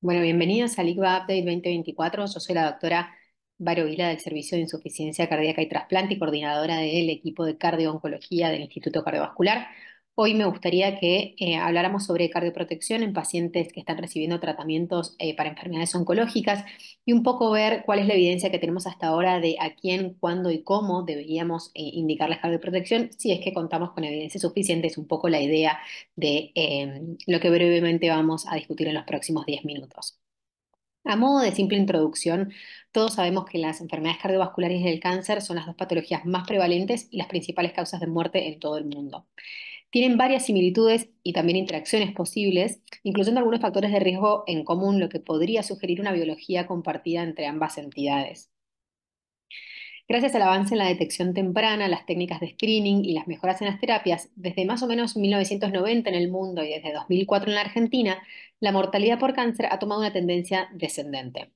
Bueno, bienvenidos a ICBA Update 2024. Yo soy la doctora Vila del Servicio de Insuficiencia Cardíaca y Trasplante y coordinadora del equipo de cardiooncología del Instituto Cardiovascular. Hoy me gustaría que eh, habláramos sobre cardioprotección en pacientes que están recibiendo tratamientos eh, para enfermedades oncológicas y un poco ver cuál es la evidencia que tenemos hasta ahora de a quién, cuándo y cómo deberíamos eh, indicar la cardioprotección, si es que contamos con evidencia suficiente, es un poco la idea de em, lo que brevemente vamos a discutir en los próximos 10 minutos. A modo de simple introducción, todos sabemos que las enfermedades cardiovasculares y el cáncer son las dos patologías más prevalentes y las principales causas de muerte en todo el mundo tienen varias similitudes y también interacciones posibles, incluyendo algunos factores de riesgo en común, lo que podría sugerir una biología compartida entre ambas entidades. Gracias al avance en la detección temprana, las técnicas de screening y las mejoras en las terapias, desde más o menos 1990 en el mundo y desde 2004 en la Argentina, la mortalidad por cáncer ha tomado una tendencia descendente.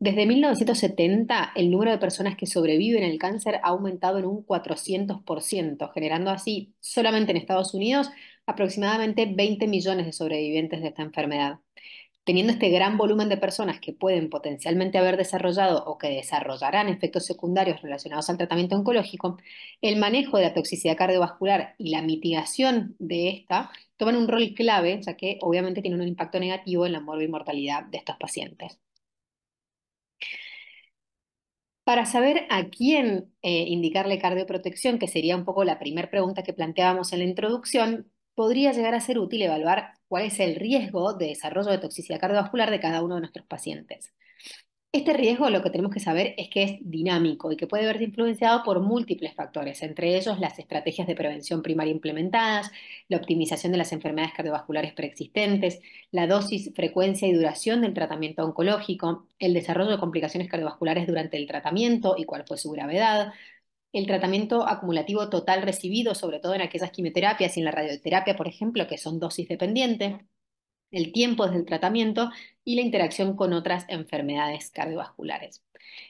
Desde 1970, el número de personas que sobreviven al cáncer ha aumentado en un 400%, generando así, solamente en Estados Unidos, aproximadamente 20 millones de sobrevivientes de esta enfermedad. Teniendo este gran volumen de personas que pueden potencialmente haber desarrollado o que desarrollarán efectos secundarios relacionados al tratamiento oncológico, el manejo de la toxicidad cardiovascular y la mitigación de esta toman un rol clave, ya que obviamente tienen un impacto negativo en la morbi mortalidad de estos pacientes para saber a quién eh, indicarle cardioprotección, que sería un poco la primera pregunta que planteábamos en la introducción, podría llegar a ser útil evaluar cuál es el riesgo de desarrollo de toxicidad cardiovascular de cada uno de nuestros pacientes. Este riesgo lo que tenemos que saber es que es dinámico y que puede verse influenciado por múltiples factores, entre ellos las estrategias de prevención primaria implementadas, la optimización de las enfermedades cardiovasculares preexistentes, la dosis, frecuencia y duración del tratamiento oncológico, el desarrollo de complicaciones cardiovasculares durante el tratamiento y cuál fue su gravedad, el tratamiento acumulativo total recibido, sobre todo en aquellas quimioterapias y en la radioterapia, por ejemplo, que son dosis dependientes el tiempo desde el tratamiento y la interacción con otras enfermedades cardiovasculares.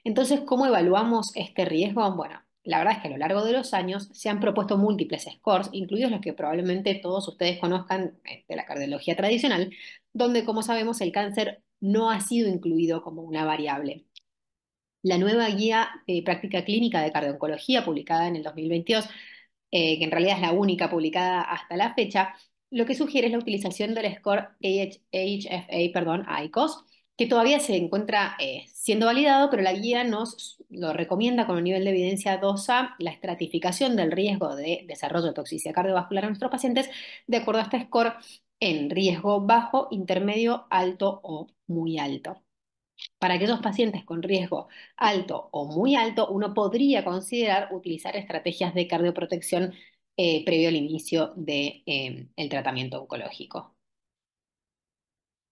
Entonces, ¿cómo evaluamos este riesgo? Bueno, la verdad es que a lo largo de los años se han propuesto múltiples scores, incluidos los que probablemente todos ustedes conozcan eh, de la cardiología tradicional, donde, como sabemos, el cáncer no ha sido incluido como una variable. La nueva guía de práctica clínica de cardioncología, publicada en el 2022, eh, que en realidad es la única publicada hasta la fecha, lo que sugiere es la utilización del score HFA, perdón, ICOS, que todavía se encuentra eh, siendo validado, pero la guía nos lo recomienda con un nivel de evidencia 2A la estratificación del riesgo de desarrollo de toxicidad cardiovascular en nuestros pacientes de acuerdo a este score en riesgo bajo, intermedio, alto o muy alto. Para aquellos pacientes con riesgo alto o muy alto, uno podría considerar utilizar estrategias de cardioprotección eh, previo al inicio del de, eh, tratamiento oncológico.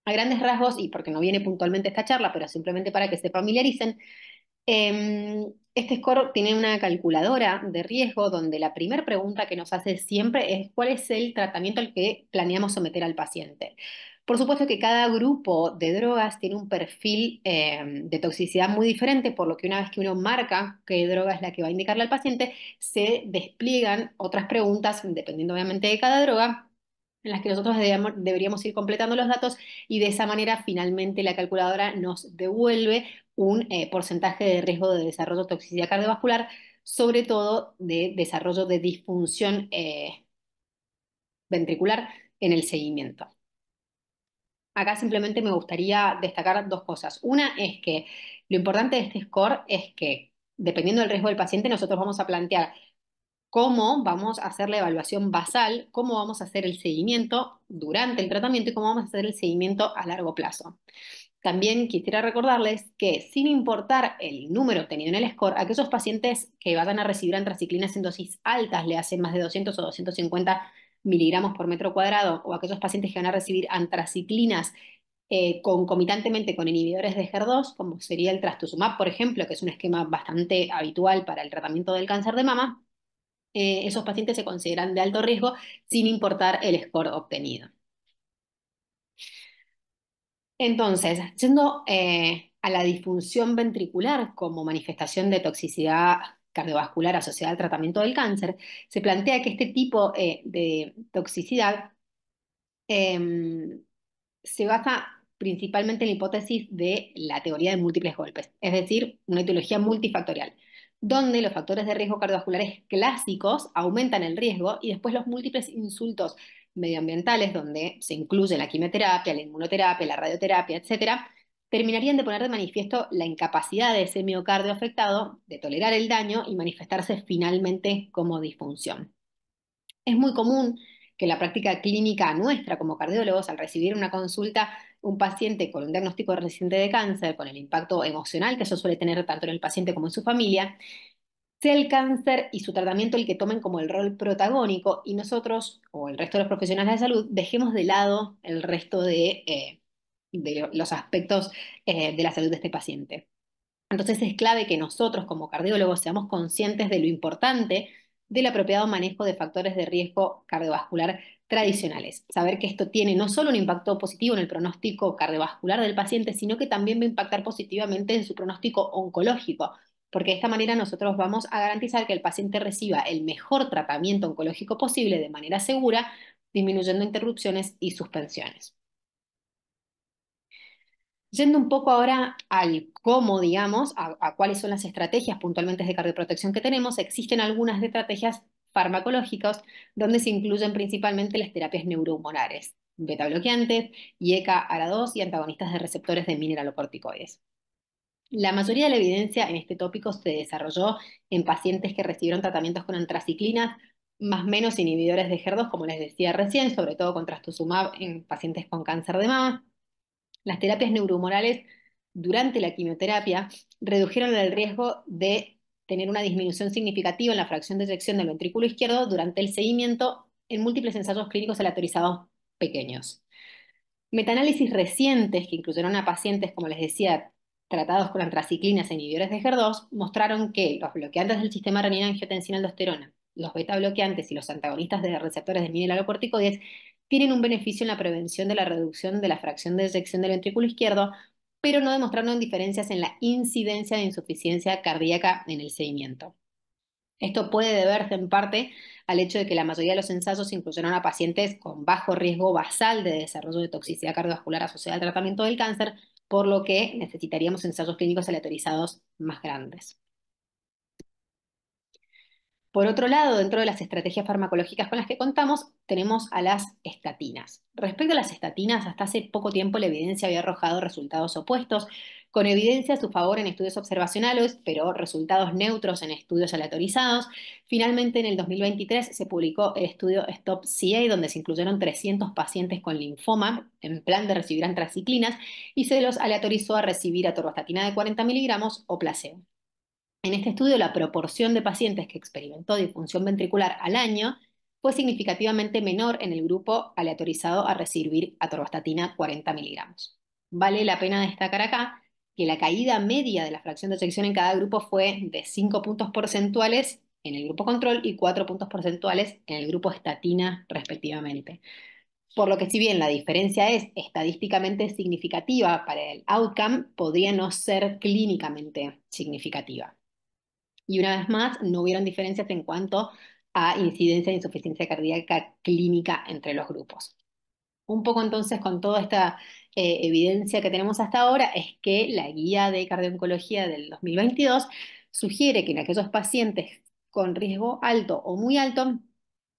A grandes rasgos, y porque no viene puntualmente esta charla, pero simplemente para que se familiaricen, em, este score tiene una calculadora de riesgo donde la primera pregunta que nos hace siempre es cuál es el tratamiento al que planeamos someter al paciente. Por supuesto que cada grupo de drogas tiene un perfil eh, de toxicidad muy diferente, por lo que una vez que uno marca qué droga es la que va a indicarle al paciente, se despliegan otras preguntas, dependiendo obviamente de cada droga, en las que nosotros deberíamos ir completando los datos y de esa manera finalmente la calculadora nos devuelve un eh, porcentaje de riesgo de desarrollo de toxicidad cardiovascular, sobre todo de desarrollo de disfunción eh, ventricular en el seguimiento. Acá simplemente me gustaría destacar dos cosas. Una es que lo importante de este score es que, dependiendo del riesgo del paciente, nosotros vamos a plantear cómo vamos a hacer la evaluación basal, cómo vamos a hacer el seguimiento durante el tratamiento y cómo vamos a hacer el seguimiento a largo plazo. También quisiera recordarles que sin importar el número obtenido en el score, aquellos pacientes que vayan a recibir antraciclinas en dosis altas, le hacen más de 200 o 250 miligramos por metro cuadrado o aquellos pacientes que van a recibir antraciclinas eh, concomitantemente con inhibidores de HER2, como sería el trastuzumab, por ejemplo, que es un esquema bastante habitual para el tratamiento del cáncer de mama, eh, esos pacientes se consideran de alto riesgo sin importar el score obtenido. Entonces, yendo eh, a la disfunción ventricular como manifestación de toxicidad cardiovascular asociada al tratamiento del cáncer, se plantea que este tipo eh, de toxicidad em, se basa principalmente en la hipótesis de la teoría de múltiples golpes, es decir, una etiología multifactorial, donde los factores de riesgo cardiovasculares clásicos aumentan el riesgo y después los múltiples insultos medioambientales, donde se incluye la quimioterapia, la inmunoterapia, la radioterapia, etcétera, terminarían de poner de manifiesto la incapacidad de ese miocardio afectado de tolerar el daño y manifestarse finalmente como disfunción. Es muy común que la práctica clínica nuestra como cardiólogos, al recibir una consulta, un paciente con un diagnóstico reciente de cáncer, con el impacto emocional que eso suele tener tanto en el paciente como en su familia, sea el cáncer y su tratamiento el que tomen como el rol protagónico y nosotros o el resto de los profesionales de salud dejemos de lado el resto de eh, de los aspectos eh, de la salud de este paciente. Entonces es clave que nosotros como cardiólogos seamos conscientes de lo importante del apropiado manejo de factores de riesgo cardiovascular tradicionales. Saber que esto tiene no solo un impacto positivo en el pronóstico cardiovascular del paciente, sino que también va a impactar positivamente en su pronóstico oncológico, porque de esta manera nosotros vamos a garantizar que el paciente reciba el mejor tratamiento oncológico posible de manera segura, disminuyendo interrupciones y suspensiones. Yendo un poco ahora al cómo, digamos, a, cuáles son las estrategias puntualmente de cardioprotección que tenemos, existen algunas estrategias farmacológicas donde se incluyen principalmente las terapias neurohormonales, beta bloqueantes, IECA, ARA2 y antagonistas de receptores de mineralocorticoides. La mayoría de la evidencia en este tópico se desarrolló en pacientes que recibieron tratamientos con antraciclinas, más o menos inhibidores de GERDOS, como les decía recién, sobre todo con trastuzumab en pacientes con cáncer de mama, las terapias neuromorales durante la quimioterapia redujeron el riesgo de tener una disminución significativa en la fracción de eyección del ventrículo izquierdo durante el seguimiento en múltiples ensayos clínicos aleatorizados pequeños. Metaanálisis recientes que incluyeron a pacientes, como les decía, tratados con antraciclinas e inhibidores de HER2 mostraron que los bloqueantes del sistema renina-angiotensina-aldosterona, los beta bloqueantes y los antagonistas de receptores de mineralocorticoides tienen un beneficio en la prevención de la reducción de la fracción de eyección del ventrículo izquierdo, pero no demostraron diferencias en la incidencia de insuficiencia cardíaca en el seguimiento. Esto puede deberse en parte al hecho de que la mayoría de los ensayos incluyeron a pacientes con bajo riesgo basal de desarrollo de toxicidad cardiovascular asociada al tratamiento del cáncer, por lo que necesitaríamos ensayos clínicos aleatorizados más grandes. Por otro lado, dentro de las estrategias farmacológicas con las que contamos, tenemos a las estatinas. Respecto a las estatinas, hasta hace poco tiempo la evidencia había arrojado resultados opuestos, con evidencia a su favor en estudios observacionales, pero resultados neutros en estudios aleatorizados. Finalmente, en el 2023 se publicó el estudio Stop CA, donde se incluyeron 300 pacientes con linfoma en plan de recibir antraciclinas y se los aleatorizó a recibir atorvastatina de 40 miligramos o placebo. En este estudio, la proporción de pacientes que experimentó disfunción ventricular al año fue significativamente menor en el grupo aleatorizado a recibir atorvastatina 40 miligramos. Vale la pena destacar acá que la caída media de la fracción de sección en cada grupo fue de 5 puntos porcentuales en el grupo control y 4 puntos porcentuales en el grupo estatina respectivamente. Por lo que si bien la diferencia es estadísticamente significativa para el outcome, podría no ser clínicamente significativa. Y una vez más, no hubieron diferencias en cuanto a incidencia de insuficiencia cardíaca clínica entre los grupos. Un poco entonces con toda esta eh, evidencia que tenemos hasta ahora es que la guía de cardiooncología del 2022 sugiere que en aquellos pacientes con riesgo alto o muy alto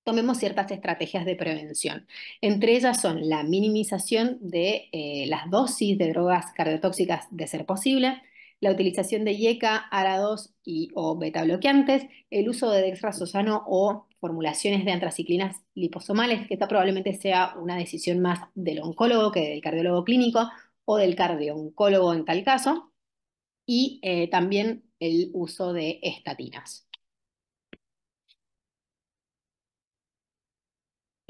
tomemos ciertas estrategias de prevención. Entre ellas son la minimización de eh, las dosis de drogas cardiotóxicas de ser posible, la utilización de IECA, ARA2 y o beta bloqueantes, el uso de dextrasosano o formulaciones de antraciclinas liposomales, que esta probablemente sea una decisión más del oncólogo que del cardiólogo clínico o del cardio-oncólogo en tal caso, y eh, también el uso de estatinas.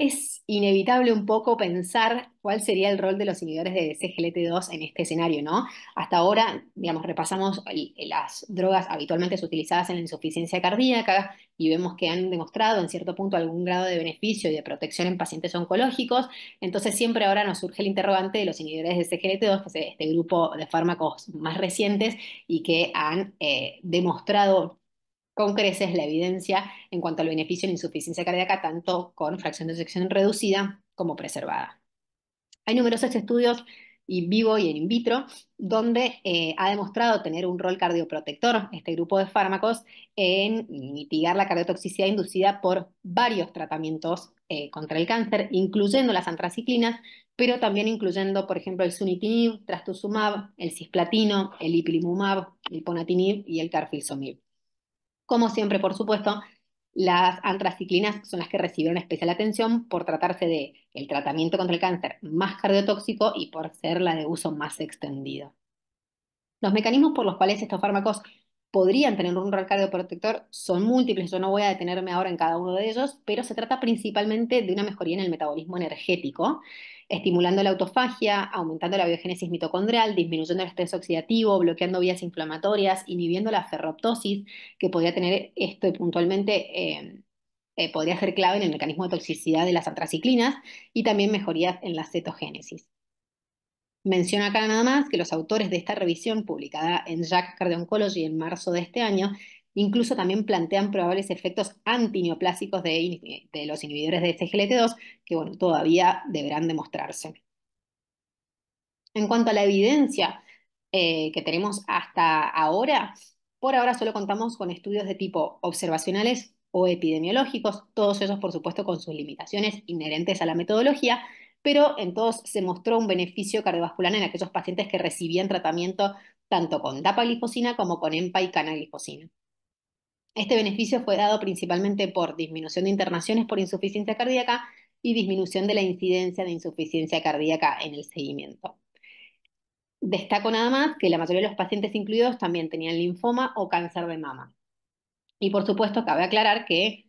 Es inevitable un poco pensar cuál sería el rol de los inhibidores de CGLT2 en este escenario, ¿no? Hasta ahora, digamos, repasamos las drogas habitualmente utilizadas en la insuficiencia cardíaca y vemos que han demostrado en cierto punto algún grado de beneficio y de protección en pacientes oncológicos. Entonces, siempre ahora nos surge el interrogante de los inhibidores de CGLT2, pues, este grupo de fármacos más recientes y que han eh, demostrado con creces la evidencia en cuanto al beneficio en insuficiencia cardíaca, tanto con fracción de sección reducida como preservada. Hay numerosos estudios in vivo y en in vitro, donde eh, ha demostrado tener un rol cardioprotector este grupo de fármacos en mitigar la cardiotoxicidad inducida por varios tratamientos eh, contra el cáncer, incluyendo las antraciclinas, pero también incluyendo, por ejemplo, el sunitinib, trastuzumab, el cisplatino, el ipilimumab, el ponatinib y el carfilzomib. Como siempre, por supuesto, las antraciclinas son las que recibieron especial atención por tratarse de el tratamiento contra el cáncer más cardiotóxico y por ser la de uso más extendido. Los mecanismos por los cuales estos fármacos podrían tener un rol cardioprotector, son múltiples, yo no voy a detenerme ahora en cada uno de ellos, pero se trata principalmente de una mejoría en el metabolismo energético, estimulando la autofagia, aumentando la biogénesis mitocondrial, disminuyendo el estrés oxidativo, bloqueando vías inflamatorias, inhibiendo la ferroptosis, que podría tener esto puntualmente... Em, eh, podría ser clave en el mecanismo de toxicidad de las antraciclinas y también mejoría en la cetogénesis. Menciona acá nada más que los autores de esta revisión, publicada en Jack Cardioncology en marzo de este año, incluso también plantean probables efectos antineoplásicos de, los inhibidores de SGLT2, que bueno, todavía deberán demostrarse. En cuanto a la evidencia eh, que tenemos hasta ahora, por ahora solo contamos con estudios de tipo observacionales o epidemiológicos, todos ellos por supuesto con sus limitaciones inherentes a la metodología, pero en todos se mostró un beneficio cardiovascular en aquellos pacientes que recibían tratamiento tanto con dapaglifosina como con EMPA y canaglifosina. Este beneficio fue dado principalmente por disminución de internaciones por insuficiencia cardíaca y disminución de la incidencia de insuficiencia cardíaca en el seguimiento. Destaco nada más que la mayoría de los pacientes incluidos también tenían linfoma o cáncer de mama. Y por supuesto, cabe aclarar que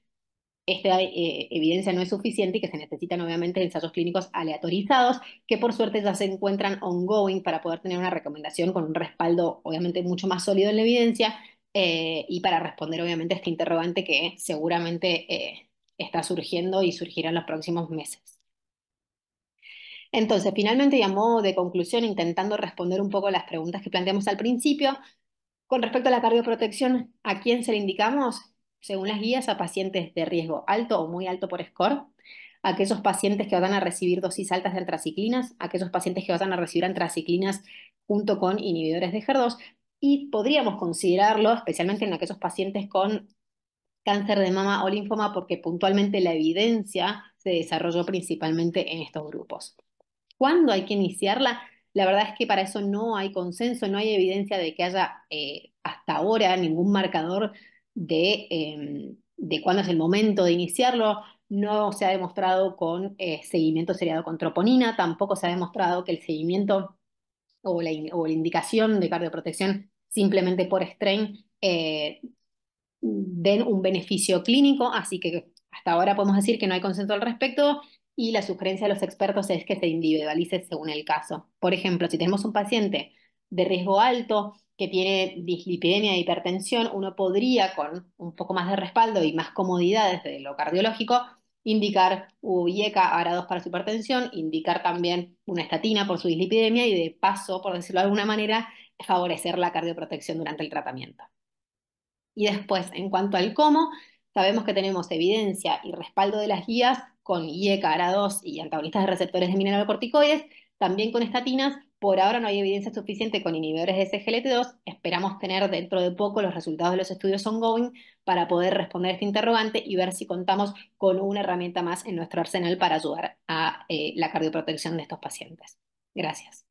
esta eh, evidencia no es suficiente y que se necesitan obviamente ensayos clínicos aleatorizados, que por suerte ya se encuentran ongoing para poder tener una recomendación con un respaldo obviamente mucho más sólido en la evidencia eh, y para responder obviamente a este interrogante que seguramente eh, está surgiendo y surgirá en los próximos meses. Entonces, finalmente, y de conclusión, intentando responder un poco las preguntas que planteamos al principio, con respecto a la cardioprotección, ¿a quién se le indicamos? según las guías, a pacientes de riesgo alto o muy alto por score, a aquellos pacientes que van a recibir dosis altas de antraciclinas, a aquellos pacientes que van a recibir antraciclinas junto con inhibidores de HER2, y podríamos considerarlo especialmente en aquellos pacientes con cáncer de mama o linfoma, porque puntualmente la evidencia se desarrolló principalmente en estos grupos. ¿Cuándo hay que iniciarla? La verdad es que para eso no hay consenso, no hay evidencia de que haya eh, hasta ahora ningún marcador Em, de, cuándo es el momento de iniciarlo. No se ha demostrado con eh, seguimiento seriado con troponina, tampoco se ha demostrado que el seguimiento o la, o la indicación de cardioprotección simplemente por strain eh, den un beneficio clínico, así que hasta ahora podemos decir que no hay consenso al respecto y la sugerencia de los expertos es que se individualice según el caso. Por ejemplo, si tenemos un paciente de riesgo alto que tiene dislipidemia e hipertensión, uno podría, con un poco más de respaldo y más comodidades de lo cardiológico, indicar IECA a 2 para su hipertensión, indicar también una estatina por su dislipidemia y de paso, por decirlo de alguna manera, favorecer la cardioprotección durante el tratamiento. Y después, en cuanto al cómo, sabemos que tenemos evidencia y respaldo de las guías con IECA, ARA2 y antagonistas de receptores de mineralocorticoides, también con estatinas, por ahora no hay evidencia suficiente con inhibidores de SGLT2. Esperamos tener dentro de poco los resultados de los estudios ongoing para poder responder este interrogante y ver si contamos con una herramienta más en nuestro arsenal para ayudar a eh, la cardioprotección de estos pacientes. Gracias.